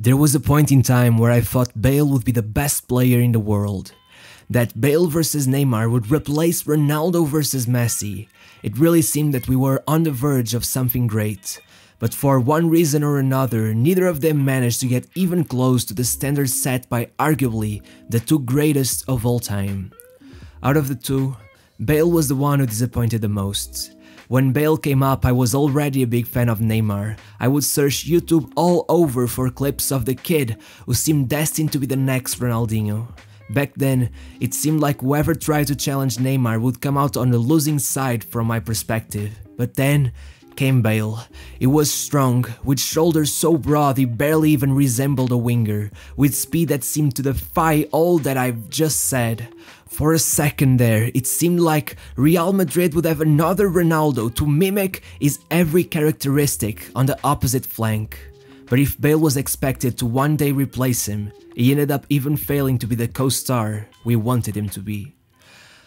There was a point in time where I thought Bale would be the best player in the world. That Bale vs Neymar would replace Ronaldo vs Messi. It really seemed that we were on the verge of something great. But for one reason or another, neither of them managed to get even close to the standard set by arguably the two greatest of all time. Out of the two, Bale was the one who disappointed the most. When Bale came up, I was already a big fan of Neymar. I would search YouTube all over for clips of the kid who seemed destined to be the next Ronaldinho. Back then, it seemed like whoever tried to challenge Neymar would come out on the losing side from my perspective. But then, came Bale. He was strong, with shoulders so broad he barely even resembled a winger, with speed that seemed to defy all that I've just said. For a second there, it seemed like Real Madrid would have another Ronaldo to mimic his every characteristic on the opposite flank. But if Bale was expected to one day replace him, he ended up even failing to be the co-star we wanted him to be.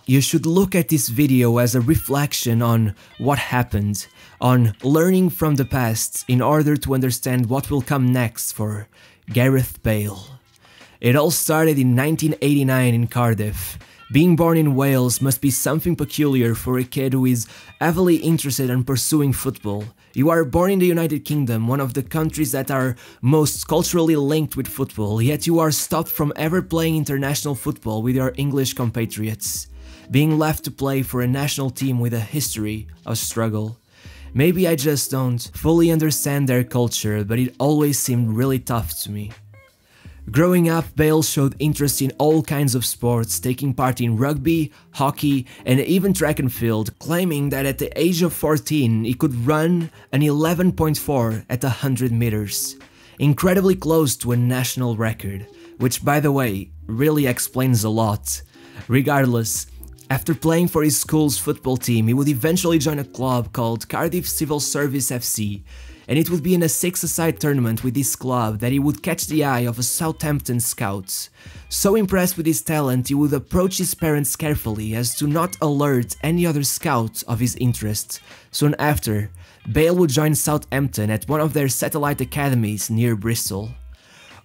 You should look at this video as a reflection on what happened, on learning from the past in order to understand what will come next for Gareth Bale. It all started in 1989 in Cardiff. Being born in Wales must be something peculiar for a kid who is heavily interested in pursuing football. You are born in the United Kingdom, one of the countries that are most culturally linked with football, yet you are stopped from ever playing international football with your English compatriots being left to play for a national team with a history of struggle. Maybe I just don't fully understand their culture, but it always seemed really tough to me. Growing up, Bale showed interest in all kinds of sports, taking part in rugby, hockey, and even track and field, claiming that at the age of 14 he could run an 11.4 at 100 meters, incredibly close to a national record, which by the way, really explains a lot. Regardless, after playing for his school's football team, he would eventually join a club called Cardiff Civil Service FC, and it would be in a six-a-side tournament with this club that he would catch the eye of a Southampton scout. So impressed with his talent, he would approach his parents carefully as to not alert any other scout of his interest. Soon after, Bale would join Southampton at one of their satellite academies near Bristol.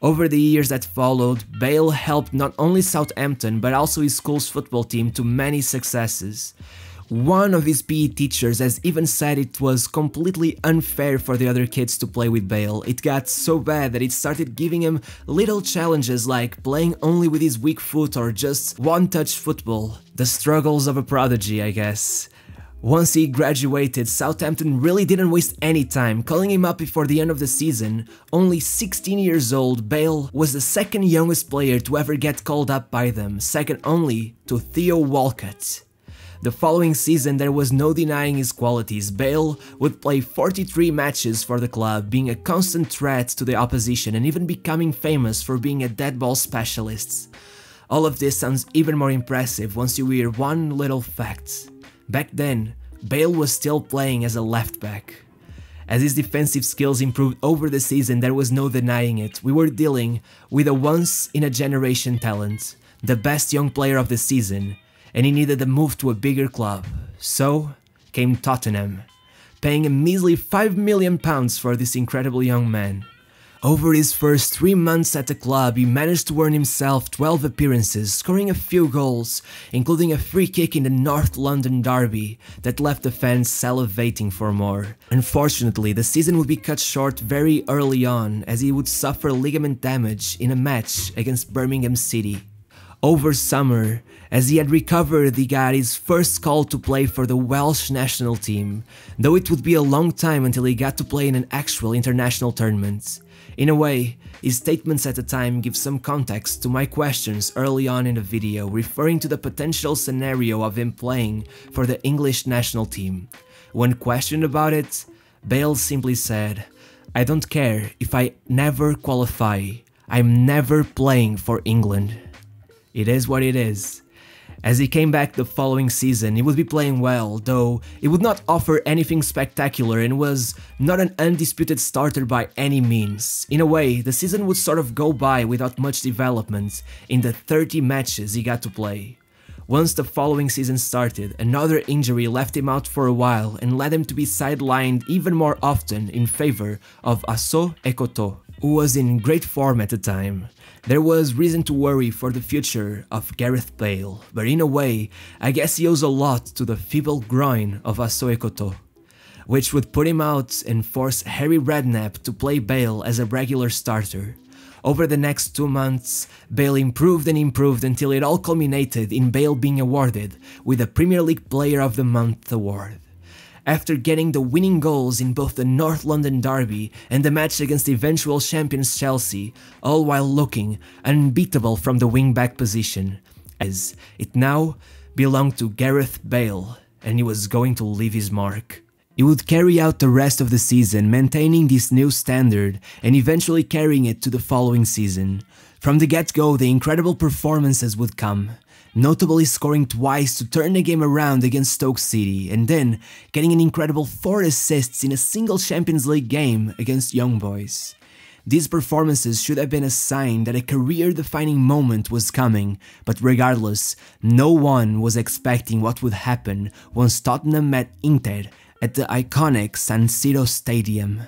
Over the years that followed, Bale helped not only Southampton but also his school's football team to many successes. One of his PE teachers has even said it was completely unfair for the other kids to play with Bale. It got so bad that it started giving him little challenges like playing only with his weak foot or just one-touch football. The struggles of a prodigy, I guess. Once he graduated, Southampton really didn't waste any time calling him up before the end of the season. Only 16 years old, Bale was the second youngest player to ever get called up by them, second only to Theo Walcott. The following season, there was no denying his qualities. Bale would play 43 matches for the club, being a constant threat to the opposition and even becoming famous for being a dead ball specialist. All of this sounds even more impressive once you hear one little fact. Back then, Bale was still playing as a left back. As his defensive skills improved over the season, there was no denying it. We were dealing with a once in a generation talent, the best young player of the season, and he needed a move to a bigger club. So came Tottenham, paying a measly 5 million pounds for this incredible young man. Over his first three months at the club, he managed to earn himself 12 appearances, scoring a few goals, including a free kick in the North London derby that left the fans salivating for more. Unfortunately, the season would be cut short very early on, as he would suffer ligament damage in a match against Birmingham City. Over summer, as he had recovered, he got his first call to play for the Welsh national team, though it would be a long time until he got to play in an actual international tournament. In a way, his statements at the time give some context to my questions early on in the video referring to the potential scenario of him playing for the English national team. When questioned about it, Bale simply said, I don't care if I never qualify, I'm never playing for England. It is what it is. As he came back the following season, he would be playing well, though he would not offer anything spectacular and was not an undisputed starter by any means. In a way, the season would sort of go by without much development in the 30 matches he got to play. Once the following season started, another injury left him out for a while and led him to be sidelined even more often in favor of Aso Ekoto was in great form at the time. There was reason to worry for the future of Gareth Bale, but in a way, I guess he owes a lot to the feeble groin of Asoe Koto, which would put him out and force Harry Redknapp to play Bale as a regular starter. Over the next two months, Bale improved and improved until it all culminated in Bale being awarded with the Premier League Player of the Month award after getting the winning goals in both the North London Derby and the match against eventual champions Chelsea, all while looking unbeatable from the wing-back position, as it now belonged to Gareth Bale and he was going to leave his mark. He would carry out the rest of the season maintaining this new standard and eventually carrying it to the following season. From the get-go the incredible performances would come, notably scoring twice to turn the game around against Stoke City and then getting an incredible 4 assists in a single Champions League game against Young Boys. These performances should have been a sign that a career defining moment was coming, but regardless, no one was expecting what would happen once Tottenham met Inter at the iconic San Siro Stadium.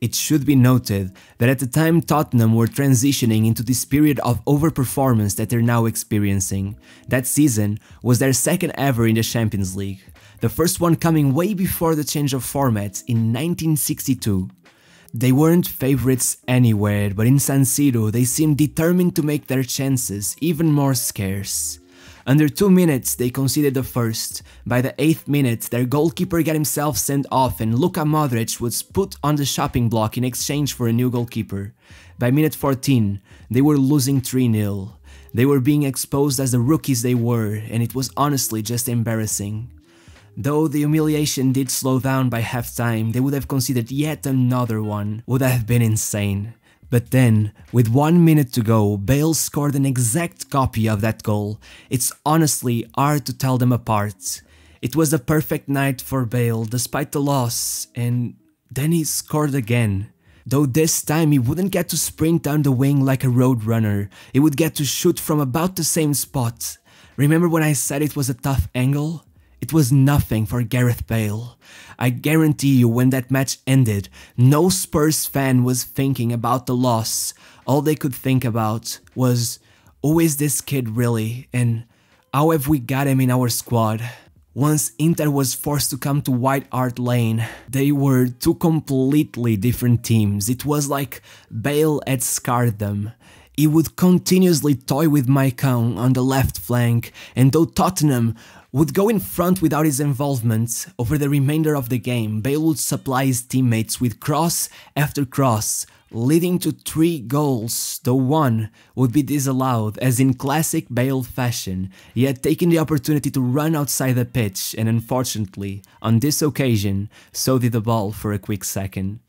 It should be noted that at the time Tottenham were transitioning into this period of overperformance that they're now experiencing. That season was their second ever in the Champions League, the first one coming way before the change of format in 1962. They weren't favorites anywhere, but in San Siro they seemed determined to make their chances even more scarce. Under 2 minutes, they conceded the first. By the 8th minute, their goalkeeper got himself sent off and Luka Modric was put on the shopping block in exchange for a new goalkeeper. By minute 14, they were losing 3-0. They were being exposed as the rookies they were, and it was honestly just embarrassing. Though the humiliation did slow down by halftime, they would have conceded yet another one. Would have been insane. But then, with one minute to go, Bale scored an exact copy of that goal. It's honestly hard to tell them apart. It was a perfect night for Bale despite the loss, and then he scored again. Though this time he wouldn't get to sprint down the wing like a road runner, he would get to shoot from about the same spot. Remember when I said it was a tough angle? It was nothing for Gareth Bale. I guarantee you when that match ended, no Spurs fan was thinking about the loss. All they could think about was, who is this kid really and how have we got him in our squad? Once Inter was forced to come to White Hart Lane, they were two completely different teams. It was like Bale had scarred them. He would continuously toy with Maicon on the left flank, and though Tottenham would go in front without his involvement, over the remainder of the game, Bale would supply his teammates with cross after cross, leading to three goals, though one would be disallowed, as in classic Bale fashion, he had taken the opportunity to run outside the pitch, and unfortunately, on this occasion, so did the ball for a quick second.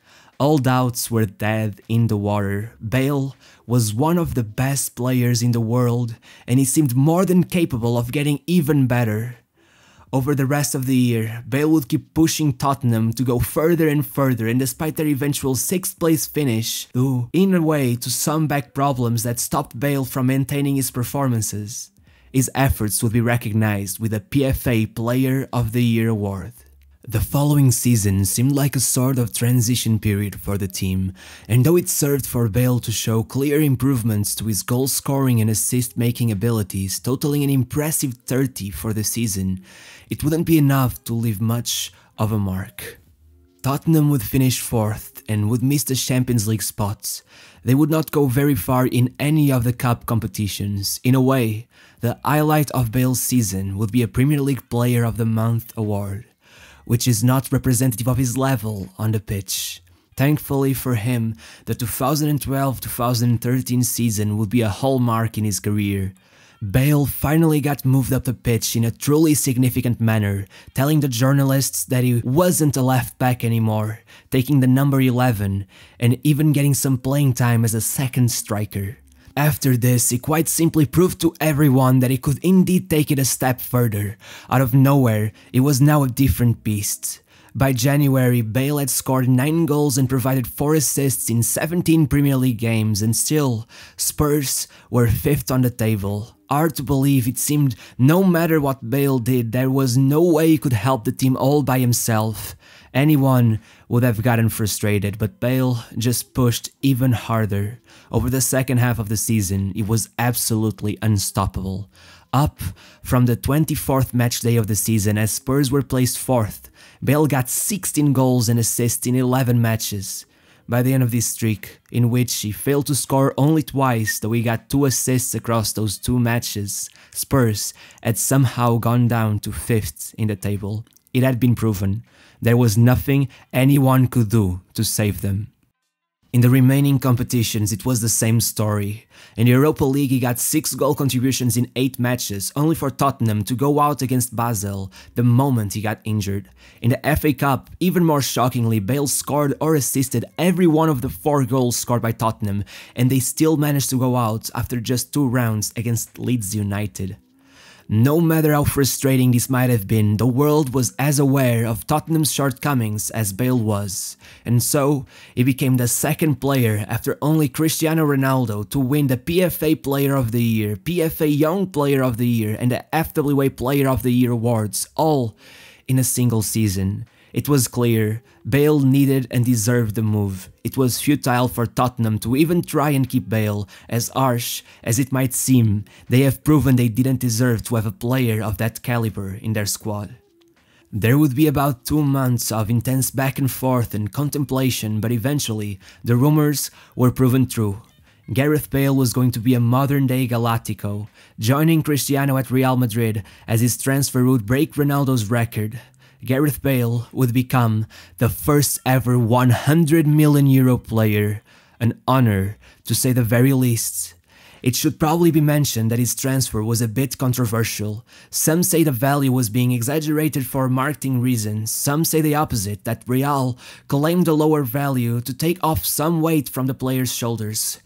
All doubts were dead in the water. Bale was one of the best players in the world, and he seemed more than capable of getting even better. Over the rest of the year, Bale would keep pushing Tottenham to go further and further, and despite their eventual 6th place finish, due in a way to some back problems that stopped Bale from maintaining his performances, his efforts would be recognized with a PFA Player of the Year award. The following season seemed like a sort of transition period for the team, and though it served for Bale to show clear improvements to his goal scoring and assist making abilities, totaling an impressive 30 for the season, it wouldn't be enough to leave much of a mark. Tottenham would finish fourth and would miss the Champions League spots. They would not go very far in any of the cup competitions. In a way, the highlight of Bale's season would be a Premier League Player of the Month award which is not representative of his level on the pitch. Thankfully for him, the 2012-2013 season would be a hallmark in his career. Bale finally got moved up the pitch in a truly significant manner, telling the journalists that he wasn't a left back anymore, taking the number 11, and even getting some playing time as a second striker. After this, he quite simply proved to everyone that he could indeed take it a step further. Out of nowhere, it was now a different beast. By January, Bale had scored 9 goals and provided 4 assists in 17 Premier League games, and still, Spurs were 5th on the table. Hard to believe, it seemed no matter what Bale did, there was no way he could help the team all by himself. Anyone would have gotten frustrated, but Bale just pushed even harder. Over the second half of the season, he was absolutely unstoppable. Up from the 24th match day of the season, as Spurs were placed fourth, Bale got 16 goals and assists in 11 matches. By the end of this streak, in which he failed to score only twice, though he got two assists across those two matches, Spurs had somehow gone down to fifth in the table. It had been proven. There was nothing anyone could do to save them. In the remaining competitions, it was the same story. In the Europa League, he got 6 goal contributions in 8 matches, only for Tottenham to go out against Basel the moment he got injured. In the FA Cup, even more shockingly, Bale scored or assisted every one of the 4 goals scored by Tottenham, and they still managed to go out after just 2 rounds against Leeds United. No matter how frustrating this might have been, the world was as aware of Tottenham's shortcomings as Bale was, and so he became the second player after only Cristiano Ronaldo to win the PFA Player of the Year, PFA Young Player of the Year, and the FWA Player of the Year awards, all in a single season. It was clear, Bale needed and deserved the move. It was futile for Tottenham to even try and keep Bale, as harsh as it might seem, they have proven they didn't deserve to have a player of that caliber in their squad. There would be about two months of intense back and forth and contemplation, but eventually, the rumours were proven true. Gareth Bale was going to be a modern-day Galactico, joining Cristiano at Real Madrid as his transfer would break Ronaldo's record, Gareth Bale would become the first ever 100 million euro player, an honour to say the very least. It should probably be mentioned that his transfer was a bit controversial. Some say the value was being exaggerated for marketing reasons, some say the opposite, that Real claimed a lower value to take off some weight from the player's shoulders.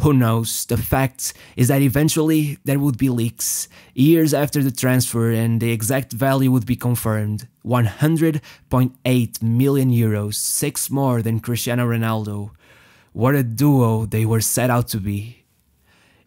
Who knows? The fact is that eventually there would be leaks, years after the transfer and the exact value would be confirmed. 100.8 million euros, 6 more than Cristiano Ronaldo. What a duo they were set out to be.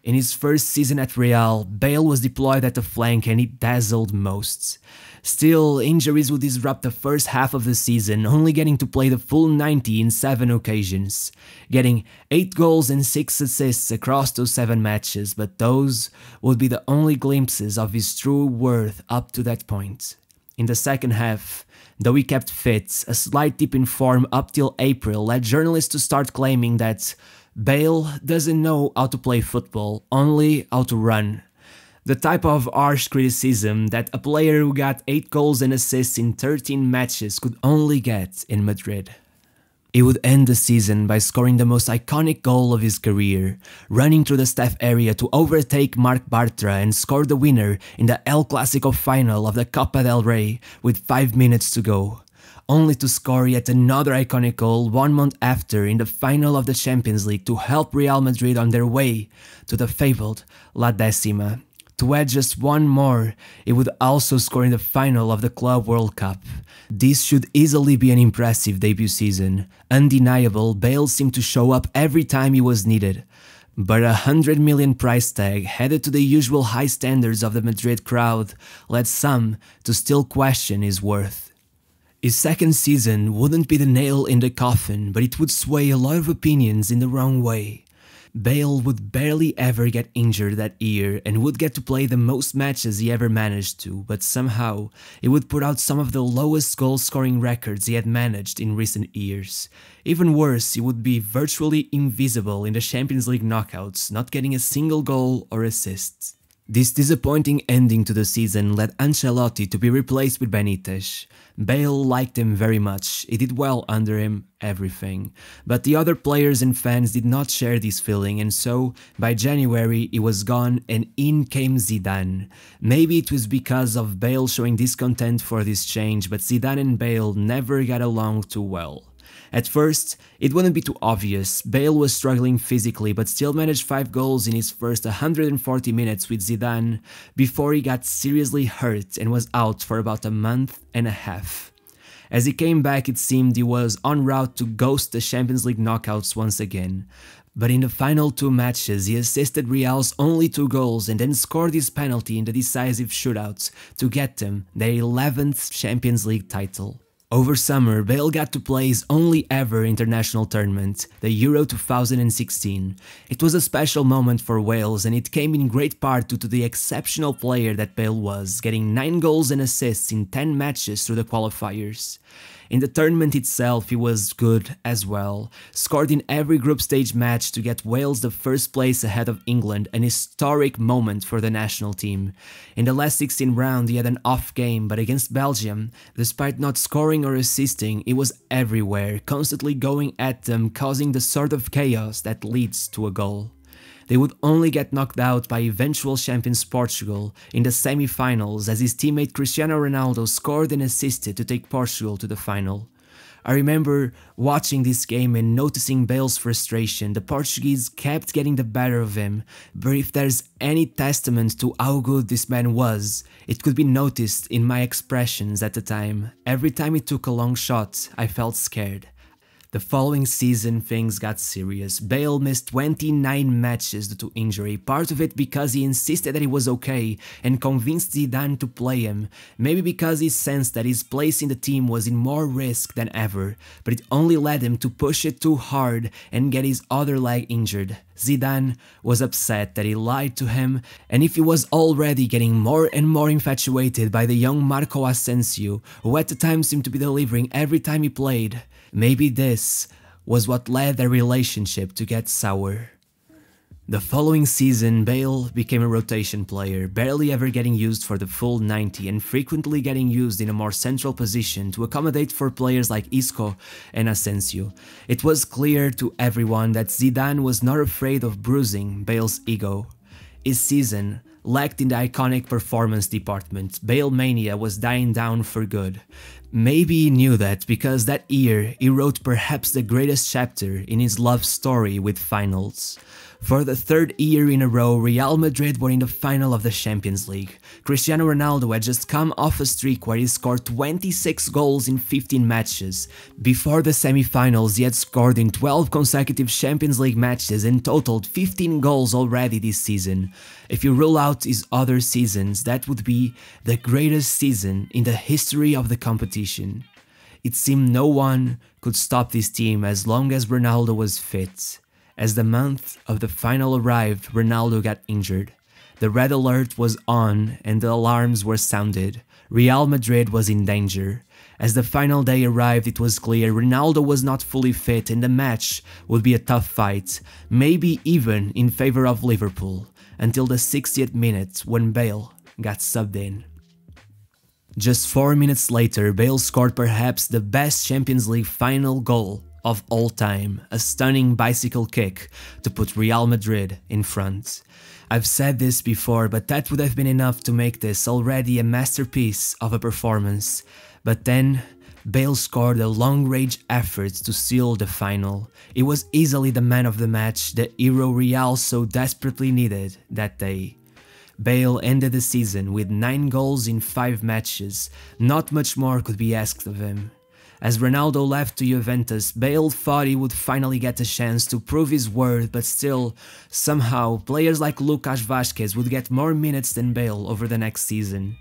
In his first season at Real, Bale was deployed at the flank and he dazzled most. Still, injuries would disrupt the first half of the season, only getting to play the full 90 in 7 occasions, getting 8 goals and 6 assists across those 7 matches, but those would be the only glimpses of his true worth up to that point. In the second half, though he kept fit, a slight dip in form up till April led journalists to start claiming that Bale doesn't know how to play football, only how to run. The type of harsh criticism that a player who got 8 goals and assists in 13 matches could only get in Madrid. He would end the season by scoring the most iconic goal of his career, running through the staff area to overtake Mark Bartra and score the winner in the El Clasico final of the Copa del Rey with 5 minutes to go only to score yet another iconic goal one month after in the final of the Champions League to help Real Madrid on their way to the fabled La Decima. To add just one more, it would also score in the final of the Club World Cup. This should easily be an impressive debut season. Undeniable, Bale seemed to show up every time he was needed. But a 100 million price tag headed to the usual high standards of the Madrid crowd led some to still question his worth. His second season wouldn't be the nail in the coffin, but it would sway a lot of opinions in the wrong way. Bale would barely ever get injured that year and would get to play the most matches he ever managed to, but somehow he would put out some of the lowest goal scoring records he had managed in recent years. Even worse, he would be virtually invisible in the Champions League knockouts, not getting a single goal or assist. This disappointing ending to the season led Ancelotti to be replaced with Benitez. Bale liked him very much, he did well under him, everything. But the other players and fans did not share this feeling and so, by January, he was gone and in came Zidane. Maybe it was because of Bale showing discontent for this change, but Zidane and Bale never got along too well. At first, it wouldn't be too obvious, Bale was struggling physically but still managed 5 goals in his first 140 minutes with Zidane before he got seriously hurt and was out for about a month and a half. As he came back it seemed he was en route to ghost the Champions League knockouts once again, but in the final two matches, he assisted Real's only two goals and then scored his penalty in the decisive shootout to get them their 11th Champions League title. Over summer, Bale got to play his only ever international tournament, the Euro 2016. It was a special moment for Wales and it came in great part due to the exceptional player that Bale was, getting 9 goals and assists in 10 matches through the qualifiers. In the tournament itself, he was good as well, scored in every group stage match to get Wales the first place ahead of England, an historic moment for the national team. In the last 16 round, he had an off game, but against Belgium, despite not scoring or assisting, he was everywhere, constantly going at them, causing the sort of chaos that leads to a goal. They would only get knocked out by eventual champions Portugal in the semi-finals as his teammate Cristiano Ronaldo scored and assisted to take Portugal to the final. I remember watching this game and noticing Bale's frustration. The Portuguese kept getting the better of him, but if there's any testament to how good this man was, it could be noticed in my expressions at the time. Every time he took a long shot, I felt scared. The following season, things got serious. Bale missed 29 matches due to injury, part of it because he insisted that he was okay and convinced Zidane to play him, maybe because he sensed that his place in the team was in more risk than ever, but it only led him to push it too hard and get his other leg injured. Zidane was upset that he lied to him, and if he was already getting more and more infatuated by the young Marco Asensio, who at the time seemed to be delivering every time he played, maybe this was what led their relationship to get sour. The following season, Bale became a rotation player, barely ever getting used for the full 90 and frequently getting used in a more central position to accommodate for players like Isco and Asensio. It was clear to everyone that Zidane was not afraid of bruising Bale's ego. His season lacked in the iconic performance department. Bale mania was dying down for good. Maybe he knew that because that year he wrote perhaps the greatest chapter in his love story with finals. For the third year in a row, Real Madrid were in the final of the Champions League. Cristiano Ronaldo had just come off a streak where he scored 26 goals in 15 matches. Before the semi-finals, he had scored in 12 consecutive Champions League matches and totaled 15 goals already this season. If you rule out his other seasons, that would be the greatest season in the history of the competition. It seemed no one could stop this team as long as Ronaldo was fit. As the month of the final arrived, Ronaldo got injured. The red alert was on and the alarms were sounded. Real Madrid was in danger. As the final day arrived, it was clear Ronaldo was not fully fit and the match would be a tough fight, maybe even in favor of Liverpool, until the 60th minute when Bale got subbed in. Just 4 minutes later, Bale scored perhaps the best Champions League final goal of all time, a stunning bicycle kick to put Real Madrid in front. I've said this before, but that would have been enough to make this already a masterpiece of a performance. But then, Bale scored a long-range effort to seal the final. It was easily the man of the match the hero Real so desperately needed that day. Bale ended the season with 9 goals in 5 matches, not much more could be asked of him. As Ronaldo left to Juventus, Bale thought he would finally get a chance to prove his worth, but still, somehow, players like Lucas Vasquez would get more minutes than Bale over the next season.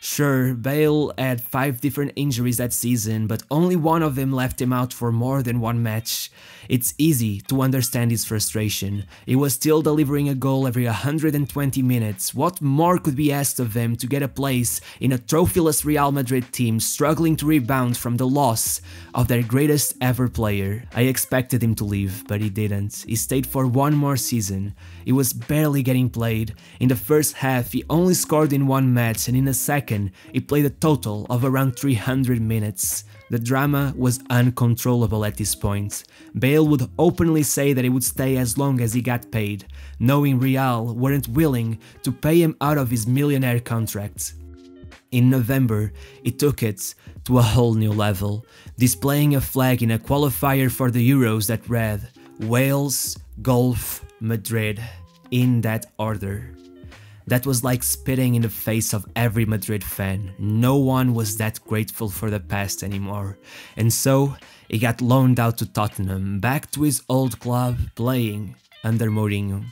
Sure, Bale had 5 different injuries that season, but only one of them left him out for more than one match. It's easy to understand his frustration. He was still delivering a goal every 120 minutes. What more could be asked of him to get a place in a trophyless Real Madrid team struggling to rebound from the loss of their greatest ever player? I expected him to leave, but he didn't. He stayed for one more season it was barely getting played. In the first half, he only scored in one match, and in the second, he played a total of around 300 minutes. The drama was uncontrollable at this point. Bale would openly say that he would stay as long as he got paid, knowing Real weren't willing to pay him out of his millionaire contract. In November, he took it to a whole new level, displaying a flag in a qualifier for the Euros that read Wales, Golf, Madrid in that order. That was like spitting in the face of every Madrid fan. No one was that grateful for the past anymore. And so, he got loaned out to Tottenham, back to his old club, playing under Mourinho.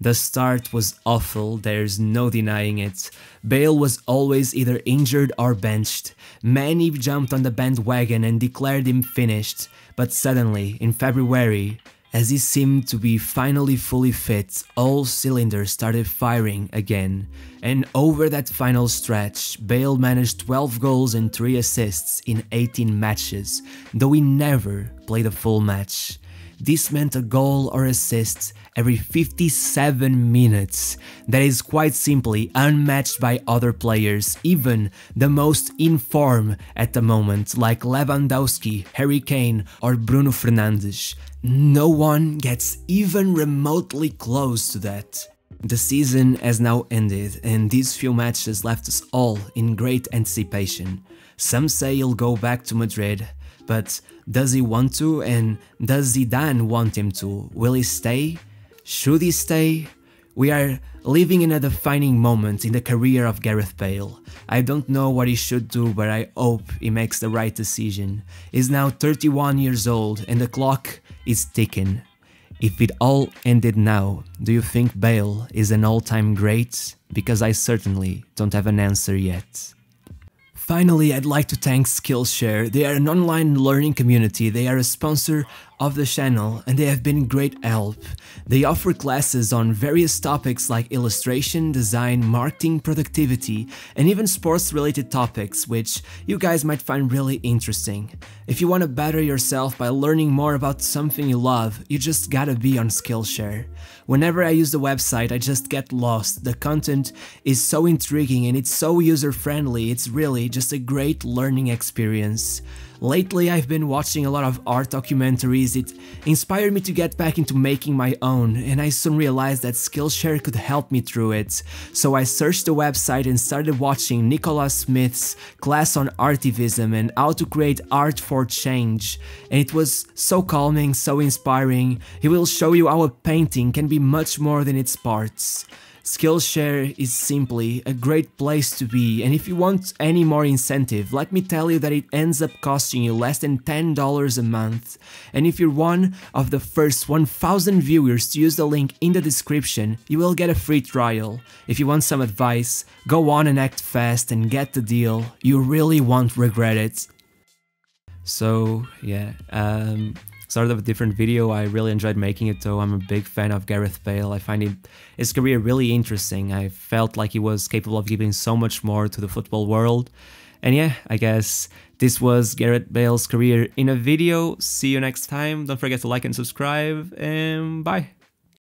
The start was awful, there's no denying it. Bale was always either injured or benched. Many jumped on the bandwagon and declared him finished, but suddenly, in February, as he seemed to be finally fully fit, all cylinders started firing again, and over that final stretch, Bale managed 12 goals and 3 assists in 18 matches, though he never played a full match. This meant a goal or assist every 57 minutes. That is quite simply unmatched by other players, even the most in form at the moment, like Lewandowski, Harry Kane, or Bruno Fernandes. No one gets even remotely close to that. The season has now ended and these few matches left us all in great anticipation. Some say he'll go back to Madrid, but does he want to and does Zidane want him to? Will he stay? Should he stay? We are living in a defining moment in the career of Gareth Bale. I don't know what he should do, but I hope he makes the right decision. He's now 31 years old and the clock is ticking. If it all ended now, do you think Bale is an all-time great? Because I certainly don't have an answer yet. Finally, I'd like to thank Skillshare. They are an online learning community. They are a sponsor of the channel and they have been great help. They offer classes on various topics like illustration, design, marketing, productivity, and even sports related topics, which you guys might find really interesting. If you want to better yourself by learning more about something you love, you just gotta be on Skillshare. Whenever I use the website, I just get lost. The content is so intriguing and it's so user friendly, it's really just a great learning experience. Lately I've been watching a lot of art documentaries, it inspired me to get back into making my own, and I soon realized that Skillshare could help me through it. So I searched the website and started watching Nicola Smith's class on artivism and how to create art for change, and it was so calming, so inspiring, he will show you how a painting can be much more than its parts. Skillshare is simply a great place to be and if you want any more incentive, let me tell you that it ends up costing you less than $10 a month. And if you're one of the first 1000 viewers to use the link in the description, you will get a free trial. If you want some advice, go on and act fast and get the deal, you really won't regret it. So, yeah, um, Started a different video. I really enjoyed making it though. I'm a big fan of Gareth Bale. I find it, his career really interesting. I felt like he was capable of giving so much more to the football world. And yeah, I guess this was Gareth Bale's career in a video. See you next time. Don't forget to like and subscribe and bye.